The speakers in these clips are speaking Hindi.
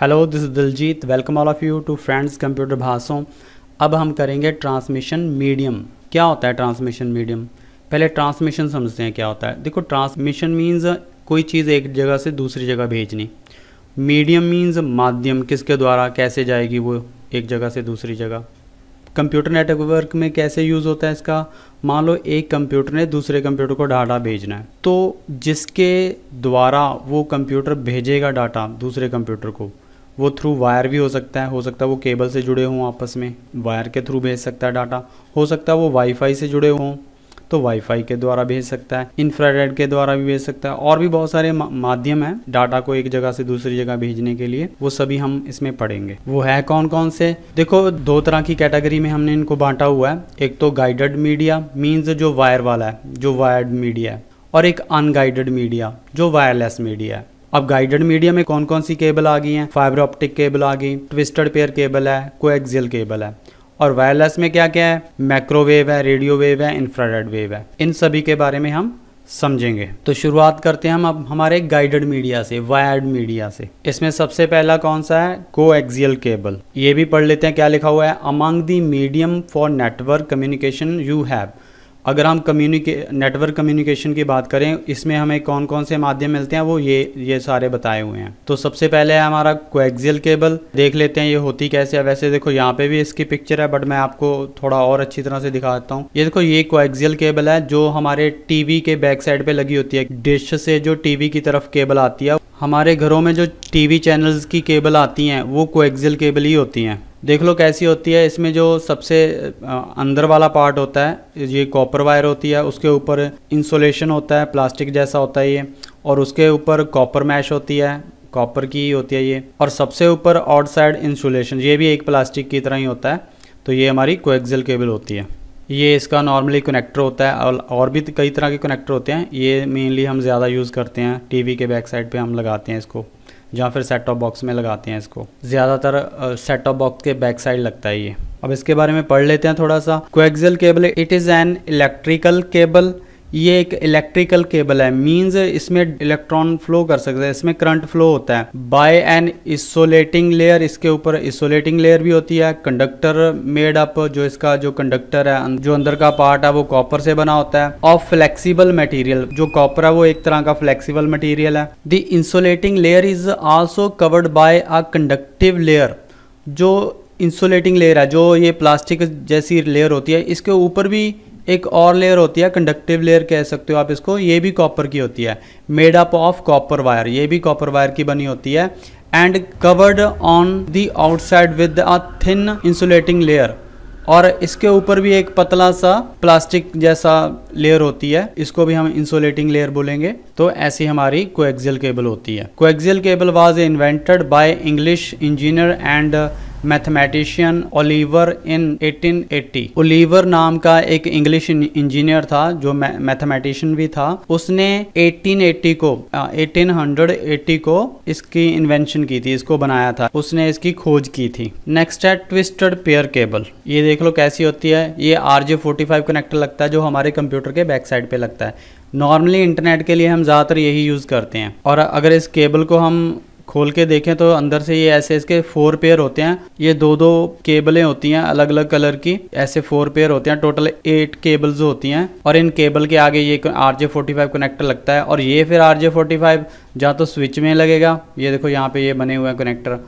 hello this Diljit welcome all of you to friends computer भाषों अब हम करेंगे ट्रांसमिशन मीडियम क्या होता है ट्रांसमिशन मीडियम पहले ट्रांसमिशन समझते हैं क्या होता है देखो ट्रांसमिशन मीन्स कोई चीज़ एक जगह से दूसरी जगह भेजनी मीडियम मींस माध्यम किसके द्वारा कैसे जाएगी वो एक जगह से दूसरी जगह कंप्यूटर नेटवर्क में कैसे यूज़ होता है इसका मान लो एक कंप्यूटर ने दूसरे कंप्यूटर को डाटा भेजना है तो जिसके द्वारा वो कंप्यूटर भेजेगा डाटा दूसरे कंप्यूटर को वो थ्रू वायर भी हो सकता है हो सकता है वो केबल से जुड़े हों आपस में वायर के थ्रू भेज सकता है डाटा हो सकता है वो वाईफाई से जुड़े हों तो वाईफाई के द्वारा भेज सकता है इंफ्रारेड के द्वारा भी भेज सकता है और भी बहुत सारे मा माध्यम हैं डाटा को एक जगह से दूसरी जगह भेजने के लिए वो सभी हम इसमें पढ़ेंगे वो है कौन कौन से देखो दो तरह की कैटेगरी में हमने इनको बांटा हुआ है एक तो गाइडेड मीडिया मीन्स जो वायर वाला है जो वायर्ड मीडिया है और एक अनगाइडेड मीडिया जो वायरलेस मीडिया है अब गाइडेड मीडिया में कौन कौन सी केबल आ गई हैं फाइबर ऑप्टिक केबल आ गई ट्विस्टेड पेयर केबल है कोएक्सियल केबल है और वायरलेस में क्या क्या है माइक्रोवेव है रेडियो वेव है इंफ्रारेड वेव है इन सभी के बारे में हम समझेंगे तो शुरुआत करते हैं हम अब हमारे गाइडेड मीडिया से वायर्ड मीडिया से इसमें सबसे पहला कौन सा है को एक्जियल केबल ये भी पढ़ लेते हैं क्या लिखा हुआ है among the medium for network communication you have अगर हम कम्युनिके नेटवर्क कम्युनिकेशन की बात करें इसमें हमें कौन कौन से माध्यम मिलते हैं वो ये ये सारे बताए हुए हैं तो सबसे पहले है हमारा कोएक्सियल केबल देख लेते हैं ये होती कैसे है वैसे देखो यहाँ पे भी इसकी पिक्चर है बट मैं आपको थोड़ा और अच्छी तरह से दिखा देता हूँ ये देखो ये कोएक्सियल केबल है जो हमारे टीवी के बैक साइड पे लगी होती है डिश से जो टीवी की तरफ केबल आती है हमारे घरों में जो टीवी चैनल्स की केबल आती हैं वो कोएक्सियल केबल ही होती हैं देख लो कैसी होती है इसमें जो सबसे अंदर वाला पार्ट होता है ये कॉपर वायर होती है उसके ऊपर इंसोलेशन होता है प्लास्टिक जैसा होता है ये और उसके ऊपर कॉपर मैश होती है कॉपर की होती है ये और सबसे ऊपर आउट साइड इंसुलेशन ये भी एक प्लास्टिक की तरह ही होता है तो ये हमारी कोएक्सल केबल होती है ये इसका नॉर्मली कनेक्टर होता है और और भी कई तरह के कनेक्टर होते हैं ये मेनली हम ज़्यादा यूज़ करते हैं टीवी के बैक साइड पे हम लगाते हैं इसको या फिर सेट टॉप बॉक्स में लगाते हैं इसको ज़्यादातर सेट टॉप बॉक्स के बैक साइड लगता है ये अब इसके बारे में पढ़ लेते हैं थोड़ा सा coaxial cable it is an electrical cable ये एक इलेक्ट्रिकल केबल है मीन्स इसमें इलेक्ट्रॉन फ्लो कर सकते हैं इसमें करंट फ्लो होता है बाय एन इसोलेटिंग लेयर इसके ऊपर इसोलेटिंग लेयर भी होती है कंडक्टर मेड अप जो इसका जो कंडक्टर है अं-, जो अंदर का पार्ट है वो कॉपर से बना होता है और फ्लेक्सीबल मटीरियल जो कॉपर है वो एक तरह का फ्लेक्सीबल मटीरियल है the insulating layer is also covered by a conductive layer जो इंसोलेटिंग लेयर है जो ये प्लास्टिक जैसी लेयर होती है इसके ऊपर भी एक और लेयर होती है कंडक्टिव लेयर कह सकते हो आप इसको ये भी कॉपर की होती है made up of copper wire ये भी कॉपर वायर की बनी होती है and covered on the outside with a thin insulating layer और इसके ऊपर भी एक पतला सा प्लास्टिक जैसा लेयर होती है इसको भी हम इंसुलेटिंग लेयर बोलेंगे तो ऐसी हमारी कोएक्सियल केबल होती है coaxial cable was invented by English engineer and mathematician Oliver in 1880 Oliver नाम का एक इंग्लिश इंजीनियर था जो मैथमेटिशियन भी था उसने 1880 को 1880 को इसकी इन्वेंशन की थी इसको बनाया था उसने इसकी खोज की थी नेक्स्ट है ट्विस्टेड पेयर केबल ये देख लो कैसी होती है ये R J forty five connector लगता है जो हमारे कंप्यूटर के बैक साइड पे लगता है नॉर्मली इंटरनेट के लिए हम ज़्यादातर यही यूज़ करते हैं और अगर इस केबल को हम खोल के देखें तो अंदर से ये ऐसे इसके फोर पेयर होते हैं ये दो दो केबलें होती हैं अलग अलग कलर की ऐसे फोर पेयर होते हैं टोटल एट केबल्स होती हैं और इन केबल के आगे ये R J forty five connector लगता है और ये फिर आर जे फोर्टी फाइव जहाँ तो स्विच में लगेगा ये देखो यहाँ पे ये बने हुए हैं कनेक्टर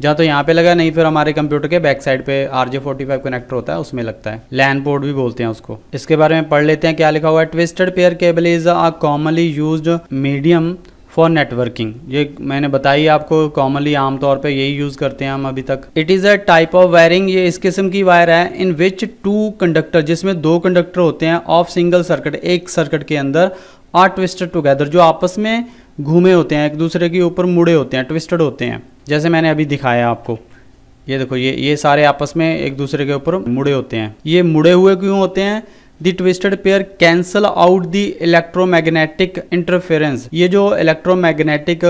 जहाँ तो यहाँ पे लगा नहीं फिर हमारे कंप्यूटर के बैक साइड पे R J forty five connector होता है उसमें लगता है लैन पोर्ट भी बोलते हैं उसको इसके बारे में पढ़ लेते हैं क्या लिखा हुआ है twisted pair cable is a commonly use medium for networking ये मैंने बताई आपको कॉमनली आमतौर पे यही यूज़ करते हैं हम अभी तक it is a type of wiring ये इस किस्म की वायर है इन विच टू कंडक्टर जिसमें दो कंडक्टर होते हैं ऑफ सिंगल सर्किट एक सर्किट के अंदर आर ट्विस्टेड टुगेदर जो आपस में घूमे होते हैं एक दूसरे के ऊपर मुड़े होते हैं ट्विस्टेड होते हैं जैसे मैंने अभी दिखाया आपको ये देखो ये ये सारे आपस में एक दूसरे के ऊपर मुड़े होते हैं ये मुड़े हुए क्यों होते हैं the twisted pair cancel out the electromagnetic interference ये जो इलेक्ट्रोमैग्नेटिक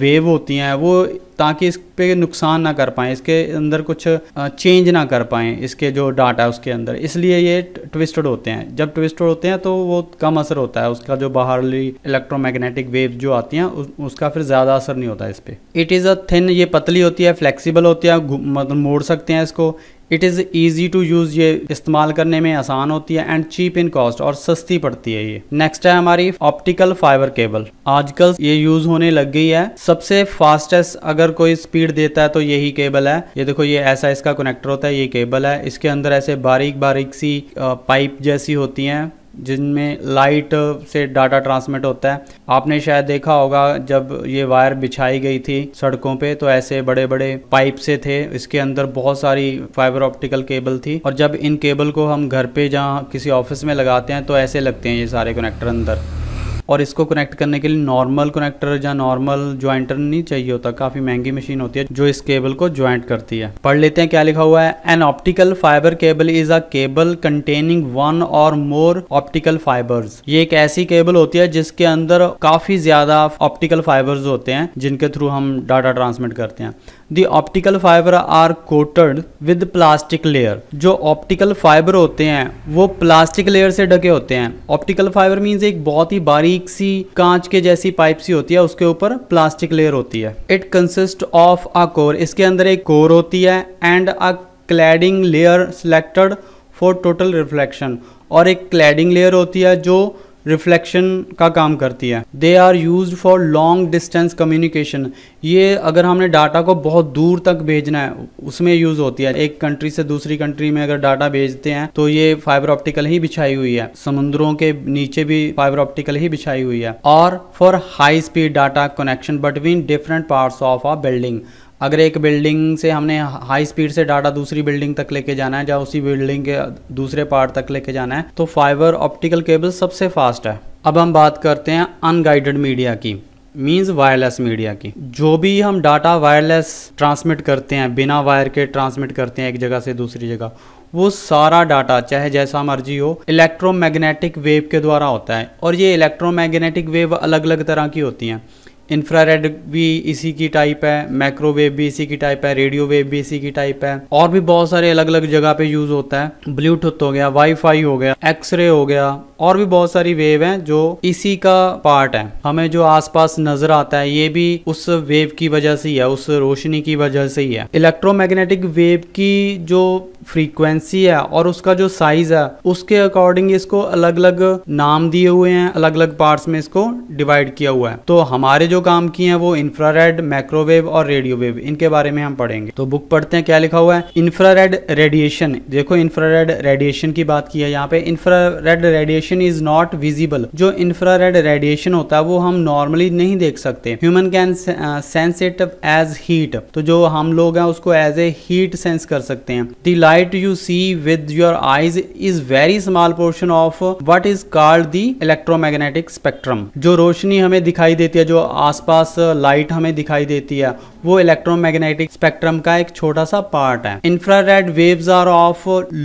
वेव होती हैं वो ताकि इस पे नुकसान ना कर पाएँ इसके अंदर कुछ चेंज ना कर पाएँ इसके जो डाटा उसके अंदर इसलिए ये ट्विस्टेड होते हैं जब ट्विस्टेड होते हैं तो वो कम असर होता है उसका जो बाहरली इलेक्ट्रोमैग्नेटिक वेव जो आती हैं उसका फिर ज़्यादा असर नहीं होता इस पर इट इज़ अ थिन ये पतली होती है फ्लेक्सीबल होती है मतलब मोड़ सकते हैं इसको it is easy to use ये इस्तेमाल करने में आसान होती है एंड चीप इन कॉस्ट और सस्ती पड़ती है ये नेक्स्ट है हमारी ऑप्टिकल फाइबर केबल आजकल ये यूज़ होने लग गई है सबसे फास्टेस्ट अगर कोई स्पीड देता है तो यही केबल है ये देखो ये ऐसा इसका कनेक्टर होता है ये केबल है इसके अंदर ऐसे बारीक बारीक सी पाइप जैसी होती हैं जिनमें लाइट से डाटा ट्रांसमिट होता है आपने शायद देखा होगा जब ये वायर बिछाई गई थी सड़कों पे तो ऐसे बड़े बड़े पाइप से थे इसके अंदर बहुत सारी फाइबर ऑप्टिकल केबल थी और जब इन केबल को हम घर पे जहाँ किसी ऑफिस में लगाते हैं तो ऐसे लगते हैं ये सारे कनेक्टर अंदर और इसको कनेक्ट करने के लिए नॉर्मल कनेक्टर या नॉर्मल ज्वाइंटर नहीं चाहिए होता काफी महंगी मशीन होती है जो इस केबल को ज्वाइंट करती है पढ़ लेते हैं क्या लिखा हुआ है an optical fibre cable is a cable containing one or more optical fibres ये एक ऐसी केबल होती है जिसके अंदर काफी ज्यादा ऑप्टिकल फाइबर्स होते हैं जिनके थ्रू हम डाटा ट्रांसमिट करते हैं the optical fibre are coated with plastic layer जो ऑप्टिकल फाइबर होते हैं वो प्लास्टिक लेयर से ढके होते हैं ऑप्टिकल फाइबर मीन्स एक बहुत ही बारीक सी कांच के जैसी पाइप सी होती है उसके ऊपर प्लास्टिक लेयर होती है it consist of a core इसके अंदर एक कोर होती है and a cladding layer selected for total reflection और एक क्लैडिंग लेयर होती है जो रिफ्लेक्शन का काम करती है they are use for long distance communication ये अगर हमने डाटा को बहुत दूर तक भेजना है उसमें यूज़ होती है एक कंट्री से दूसरी कंट्री में अगर डाटा भेजते हैं तो ये फाइबर ऑप्टिकल ही बिछाई हुई है समुद्रों के नीचे भी फाइबर ऑप्टिकल ही बिछाई हुई है और for high speed data connection between different parts of a building अगर एक बिल्डिंग से हमने हाई स्पीड से डाटा दूसरी बिल्डिंग तक लेके जाना है या उसी बिल्डिंग के दूसरे पार्ट तक लेके जाना है तो फाइबर ऑप्टिकल केबल सबसे फास्ट है अब हम बात करते हैं अनगाइडेड मीडिया की मींस वायरलेस मीडिया की जो भी हम डाटा वायरलेस ट्रांसमिट करते हैं बिना वायर के ट्रांसमिट करते हैं एक जगह से दूसरी जगह वो सारा डाटा चाहे जैसा मर्जी हो इलेक्ट्रोमैग्नेटिक वेव के द्वारा होता है और ये इलेक्ट्रोमैग्नेटिक वेव अलग अलग तरह की होती हैं इंफ्रारेड भी इसी की टाइप है माइक्रोवेव भी इसी की टाइप है रेडियो वेव भी इसी की टाइप है और भी बहुत सारे अलग अलग जगह पे यूज़ होता है ब्लूटूथ हो गया वाईफाई हो गया एक्सरे हो गया और भी बहुत सारी वेव हैं जो इसी का पार्ट है हमें जो आसपास नजर आता है ये भी उस वेव की वजह से ही है उस रोशनी की वजह से ही है इलेक्ट्रोमैग्नेटिक वेव की जो फ्रीक्वेंसी है और उसका जो साइज है उसके अकॉर्डिंग इसको अलग अलग नाम दिए हुए हैं अलग अलग पार्ट्स में इसको डिवाइड किया हुआ है तो हमारे जो काम किए हैं वो इंफ्रारेड माइक्रोवेव और रेडियो वेव इनके बारे में हम पढ़ेंगे तो बुक पढ़ते हैं क्या लिखा हुआ है इंफ्रारेड रेडिएशन देखो इंफ्रारेड रेडिएशन की बात की है यहाँ पे infrared radiation radiation is not visible जो इंफ्रारेड रेडिएशन होता है वो हम नॉर्मली नहीं देख सकते human can sense it as heat तो जो हम लोग हैं उसको एज ए हीट सेंस कर सकते हैं the light you see with your eyes is very small portion of what is called the electromagnetic spectrum जो रोशनी हमें दिखाई देती है जो आसपास लाइट हमें दिखाई देती है वो इलेक्ट्रोमैग्नेटिक स्पेक्ट्रम का एक छोटा सा पार्ट है infrared waves are of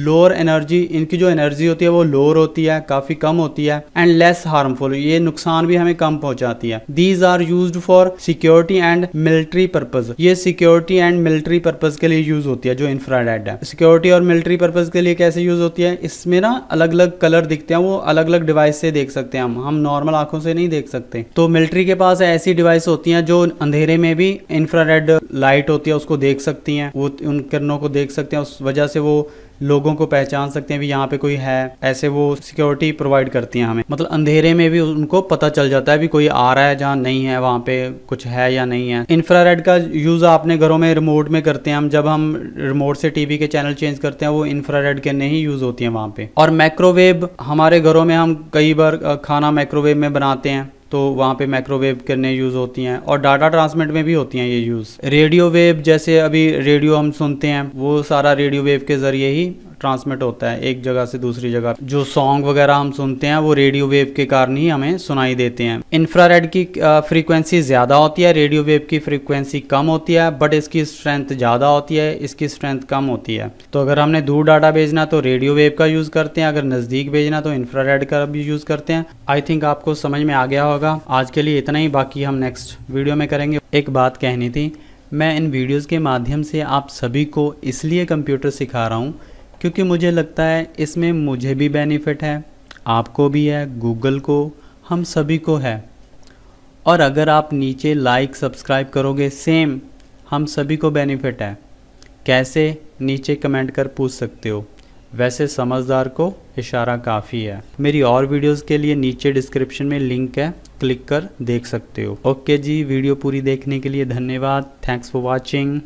lower energy इनकी जो एनर्जी होती है वो लोअर होती है काफी काफी कम होती है एंड लेस हार्मफुल ये नुकसान भी हमें कम पहुंचाती है these are use for security and military purpose ये सिक्योरिटी एंड मिलिट्री पर्पज के लिए यूज होती है जो इंफ्रारेड है सिक्योरिटी और मिलिट्री पर्पज के लिए कैसे यूज होती है इसमें ना अलग अलग कलर दिखते हैं वो अलग अलग डिवाइस से देख सकते हैं हम हम नॉर्मल आंखों से नहीं देख सकते तो मिलिट्री के पास ऐसी डिवाइस होती हैं जो अंधेरे में भी इंफ्रारेड लाइट होती है उसको देख सकती हैं वो उन किरणों को देख सकते हैं उस वजह से वो लोगों को पहचान सकते हैं भी यहाँ पे कोई है ऐसे वो सिक्योरिटी प्रोवाइड करती हैं हमें मतलब अंधेरे में भी उनको पता चल जाता है भी कोई आ रहा है जहाँ नहीं है वहाँ पे कुछ है या नहीं है इंफ्रारेड का यूज़ आपने घरों में रिमोट में करते हैं हम जब हम रिमोट से टीवी के चैनल चेंज करते हैं वो इंफ्रारेड के नहीं यूज़ होती हैं वहाँ पे और माइक्रोवेव हमारे घरों में हम कई बार खाना माइक्रोवेव में बनाते हैं तो वहाँ पे माइक्रोवेव करने यूज़ होती हैं और डाटा ट्रांसमिट में भी होती हैं ये यूज़ रेडियो वेव जैसे अभी रेडियो हम सुनते हैं वो सारा रेडियो वेव के ज़रिए ही ट्रांसमिट होता है एक जगह से दूसरी जगह जो सॉन्ग वगैरह हम सुनते हैं वो रेडियो वेव के कारण ही हमें सुनाई देते हैं इंफ्रारेड की फ्रीक्वेंसी ज़्यादा होती है रेडियो वेव की फ्रीक्वेंसी कम होती है बट इसकी स्ट्रेंथ ज़्यादा होती है इसकी स्ट्रेंथ कम होती है तो अगर हमने दूर डाटा भेजना तो रेडियो वेव का यूज़ करते हैं अगर नज़दीक भेजना तो इंफ्रारेड का भी यूज़ करते हैं आई थिंक आपको समझ में आ गया होगा आज के लिए इतना ही बाकी हम नेक्स्ट वीडियो में करेंगे एक बात कहनी थी मैं इन वीडियोस के माध्यम से आप सभी को इसलिए कंप्यूटर सिखा रहा हूँ क्योंकि मुझे लगता है इसमें मुझे भी बेनिफिट है आपको भी है गूगल को हम सभी को है और अगर आप नीचे लाइक सब्सक्राइब करोगे सेम हम सभी को बेनिफिट है कैसे नीचे कमेंट कर पूछ सकते हो वैसे समझदार को इशारा काफ़ी है मेरी और वीडियोस के लिए नीचे डिस्क्रिप्शन में लिंक है क्लिक कर देख सकते हो ओके जी वीडियो पूरी देखने के लिए धन्यवाद थैंक्स फॉर वॉचिंग